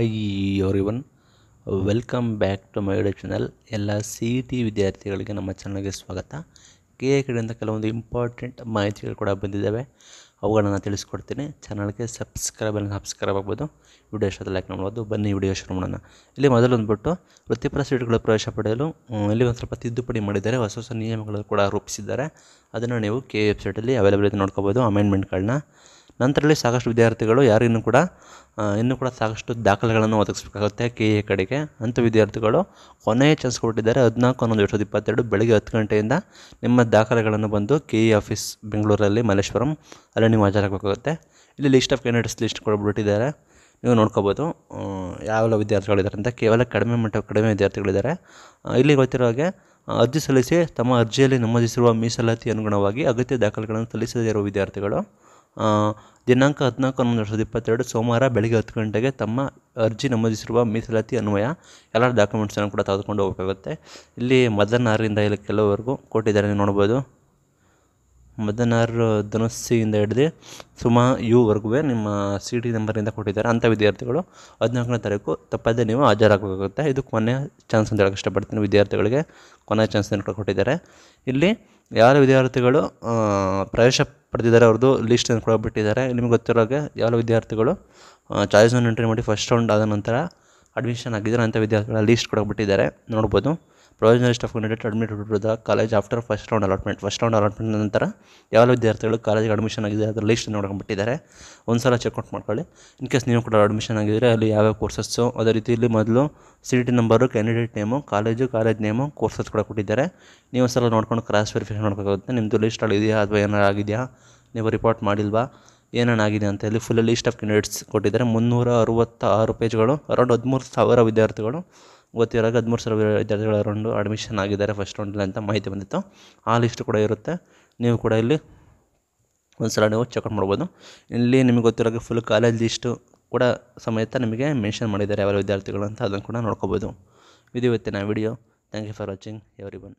I everyone welcome back to my YouTube channel ಎಲ್ಲ C E T ವಿದ್ಯಾರ್ಥಿಗಳಿಗೆ ನಮ್ಮ ಚಾನಲ್ಗೆ ಸ್ವಾಗತ ಕೆ ಎ ಕಡೆಯಿಂದ ಕೆಲವೊಂದು ಇಂಪಾರ್ಟೆಂಟ್ ಮಾಹಿತಿಗಳು ಕೂಡ ಬಂದಿದ್ದಾವೆ ಅವುಗಳನ್ನು ತಿಳಿಸ್ಕೊಡ್ತೀನಿ ಚಾನಲ್ಗೆ ಸಬ್ಸ್ಕ್ರೈಬ್ ಸಬ್ಸ್ಕ್ರೈಬ್ ಆಗ್ಬೋದು ವಿಡಿಯೋ ಇಷ್ಟದ ಲೈಕ್ ಮಾಡ್ಬೋದು ಬನ್ನಿ ವಿಡಿಯೋ ಶುರು ಮಾಡೋಣ ಇಲ್ಲಿ ಮೊದಲು ಬಂದುಬಿಟ್ಟು ವೃತ್ತಿಪರ ಸೀಟ್ಗಳು ಪ್ರವೇಶ ಪಡೆಯಲು ಇಲ್ಲಿ ಒಂದು ಸ್ವಲ್ಪ ತಿದ್ದುಪಡಿ ಮಾಡಿದ್ದಾರೆ ಹೊಸ ಹೊಸ ನಿಯಮಗಳು ಕೂಡ ರೂಪಿಸಿದ್ದಾರೆ ಅದನ್ನು ನೀವು ಕೆ ವೆಬ್ಸೈಟಲ್ಲಿ ಅವೈಲೇಬಲ್ ಇದೆ ನೋಡ್ಕೋಬೋದು ಅಮೆಂಡ್ಮೆಂಟ್ಗಳನ್ನ ನಂತರಲ್ಲಿ ಸಾಕಷ್ಟು ವಿದ್ಯಾರ್ಥಿಗಳು ಯಾರಿಗೂ ಕೂಡ ಇನ್ನೂ ಕೂಡ ಸಾಕಷ್ಟು ದಾಖಲೆಗಳನ್ನು ಒದಗಿಸ್ಬೇಕಾಗುತ್ತೆ ಕೆ ಎ ಕಡೆಗೆ ಅಂಥ ವಿದ್ಯಾರ್ಥಿಗಳು ಕೊನೆಯ ಚಾನ್ಸ್ ಕೊಟ್ಟಿದ್ದಾರೆ ಹದಿನಾಲ್ಕು ಹನ್ನೊಂದು ಎರಡು ಸಾವಿರದ ಇಪ್ಪತ್ತೆರಡು ಬೆಳಗ್ಗೆ ಹತ್ತು ಗಂಟೆಯಿಂದ ನಿಮ್ಮ ದಾಖಲೆಗಳನ್ನು ಬಂದು ಕೆ ಇ ಆಫೀಸ್ ಬೆಂಗಳೂರಲ್ಲಿ ಮಲ್ಲೇಶ್ವರಂ ಅಲ್ಲಿ ನೀವು ಹಾಜರಾಗಬೇಕಾಗುತ್ತೆ ಇಲ್ಲಿ ಲಿಸ್ಟ್ ಆಫ್ ಕ್ಯಾಂಡಿಡೇಟ್ಸ್ ಲಿಸ್ಟ್ ಕೊಡ್ಬಿಟ್ಟಿದ್ದಾರೆ ನೀವು ನೋಡ್ಕೋಬೋದು ಯಾವೆಲ್ಲ ವಿದ್ಯಾರ್ಥಿಗಳಿದ್ದಾರೆ ಅಂತ ಕೇವಲ ಕಡಿಮೆ ಮಟ್ಟ ಕಡಿಮೆ ವಿದ್ಯಾರ್ಥಿಗಳಿದ್ದಾರೆ ಇಲ್ಲಿ ಗೊತ್ತಿರೋ ಹಾಗೆ ಅರ್ಜಿ ಸಲ್ಲಿಸಿ ತಮ್ಮ ಅರ್ಜಿಯಲ್ಲಿ ನಮೂದಿಸಿರುವ ಮೀಸಲಾತಿ ಅನುಗುಣವಾಗಿ ಅಗತ್ಯ ದಾಖಲೆಗಳನ್ನು ಸಲ್ಲಿಸದೇ ಇರುವ ವಿದ್ಯಾರ್ಥಿಗಳು ದಿನಾಂಕ ಹದಿನಾಲ್ಕು ಹನ್ನೊಂದು ಎರಡು ಸಾವಿರದ ಇಪ್ಪತ್ತೆರಡು ಸೋಮವಾರ ಬೆಳಗ್ಗೆ ಹತ್ತು ಗಂಟೆಗೆ ತಮ್ಮ ಅರ್ಜಿ ನಮೂದಿಸಿರುವ ಮೀಸಲಾತಿ ಅನ್ವಯ ಎಲ್ಲ ಡಾಕ್ಯುಮೆಂಟ್ಸನ್ನು ಕೂಡ ತೆಗೆದುಕೊಂಡು ಹೋಗಬೇಕಾಗುತ್ತೆ ಇಲ್ಲಿ ಮದನ್ ಇಲ್ಲಿ ಕೆಲವರೆಗೂ ಕೊಟ್ಟಿದ್ದಾರೆ ನೀವು ನೋಡ್ಬೋದು ಮದನ್ ಆರ್ ಧನುಸ್ಸಿಯಿಂದ ಹಿಡಿದು ಸುಮಾ ಯುವರೆಗೂ ನಿಮ್ಮ ಸಿ ಟಿ ನಂಬರಿಂದ ಕೊಟ್ಟಿದ್ದಾರೆ ಅಂಥ ವಿದ್ಯಾರ್ಥಿಗಳು ಹದಿನಾಲ್ಕನೇ ತಾರೀಕು ತಪ್ಪದೆ ನೀವು ಹಾಜರಾಗಬೇಕಾಗುತ್ತೆ ಇದು ಕೊನೆಯ ಚಾನ್ಸ್ ಅಂತ ಹೇಳಕ್ಕೆ ಇಷ್ಟಪಡ್ತೀನಿ ವಿದ್ಯಾರ್ಥಿಗಳಿಗೆ ಕೊನೆಯ ಚಾನ್ಸ್ ಕೂಡ ಕೊಟ್ಟಿದ್ದಾರೆ ಇಲ್ಲಿ ಯಾರ ವಿದ್ಯಾರ್ಥಿಗಳು ಪ್ರವೇಶ ಪಡೆದಿದ್ದಾರೆ ಅವ್ರದ್ದು ಲೀಸ್ಟನ್ನು ಕೂಡ ಬಿಟ್ಟಿದ್ದಾರೆ ನಿಮ್ಗೆ ಗೊತ್ತಿರೋ ಹಾಗೆ ವಿದ್ಯಾರ್ಥಿಗಳು ಚಾಯ್ಸನ್ನು ಎಂಟ್ರಿ ಮಾಡಿ ಫಸ್ಟ್ ರೌಂಡ್ ಆದ ನಂತರ ಅಡ್ಮಿಷನ್ ಆಗಿದ್ದಾರೆ ಅಂಥ ವಿದ್ಯಾರ್ಥಿಗಳ ಲೀಸ್ಟ್ ಕೂಡ ಬಿಟ್ಟಿದ್ದಾರೆ ನೋಡ್ಬೋದು provisional list of candidate admit to college after first round allotment first round allotment ನಂತರ ಯಾವ ವಿದ್ಯಾರ್ಥಿಗಳು ಕಾಲೇಜಿಗೆ ಅಡ್ಮಿಷನ್ ಆಗಿದೆ ಅದರ ಲಿಸ್ಟ್ ನೋಡ್ಕೊಂಡ್ಬಿಟ್ಟಿದ್ದಾರೆ ಒಂದು ಸಲ ಚೆಕ್ಔಟ್ ಮಾಡ್ಕೊಳ್ಳಿ ಇನ್ ಕೇಸ್ ನೀವು ಕೂಡ ಅಡ್ಮಿಷನ್ ಆಗಿದ್ದರೆ ಅಲ್ಲಿ ಯಾವ್ಯಾವ ಕೋರ್ಸಸ್ಸು ಅದೇ ರೀತಿ ಇಲ್ಲಿ ಮೊದಲು C T number candidate name college college name courses ಕೂಡ ಕೊಟ್ಟಿದ್ದಾರೆ ನೀವು ಸಲ ನೋಡ್ಕೊಂಡು ಕ್ರಾಸ್ ವೆರಿಫಿಕೇಷನ್ ನೋಡ್ಬೇಕಾಗುತ್ತೆ ನಿಮ್ಮದು ಲಿಸ್ಟ್ ಇದೆಯಾ ಅಥವಾ ಏನಾರು ಆಗಿದೆಯಾ ನೀವು ರಿಪೋರ್ಟ್ ಮಾಡಿಲ್ವಾ ಏನೇನಾಗಿದೆ ಅಂತ ಹೇಳಿ ಫುಲ್ ಲೀಸ್ಟ್ ಆಫ್ ಕ್ಯಾಂಡಿಡೇಟ್ಸ್ ಕೊಟ್ಟಿದ್ದಾರೆ ಮುನ್ನೂರ ಅರುವತ್ತು ಆರು ಪೇಜ್ಗಳು ಅರೌಂಡ್ ಹದಿಮೂರು ಸಾವಿರ ವಿದ್ಯಾರ್ಥಿಗಳು ಗೊತ್ತಿರೋ ಹದಿಮೂರು ಸಾವಿರ ವಿದ್ಯಾರ್ಥಿಗಳ ರೌಂಡು ಅಡ್ಮಿಷನ್ ಆಗಿದ್ದಾರೆ ಫಸ್ಟ್ ರೌಂಡಲ್ಲಿ ಅಂತ ಮಾಹಿತಿ ಬಂದಿತ್ತು ಆ ಲಿಸ್ಟ್ ಕೂಡ ಇರುತ್ತೆ ನೀವು ಕೂಡ ಇಲ್ಲಿ ಒಂದು ಸಲ ನೀವು ಚೆಕ್ ಮಾಡ್ಬೋದು ಇಲ್ಲಿ ನಿಮಗೆ ಗೊತ್ತಿರೋಕ್ಕೆ ಫುಲ್ ಕಾಲೇಜ್ ಲಿಸ್ಟು ಕೂಡ ಸಮೇತ ನಿಮಗೆ ಮೆನ್ಷನ್ ಮಾಡಿದ್ದಾರೆ ಯಾವ ವಿದ್ಯಾರ್ಥಿಗಳು ಅಂತ ಅದನ್ನು ಕೂಡ ನೋಡ್ಕೋಬೋದು ಇದು ಇವತ್ತಿನ video thank you for watching every bun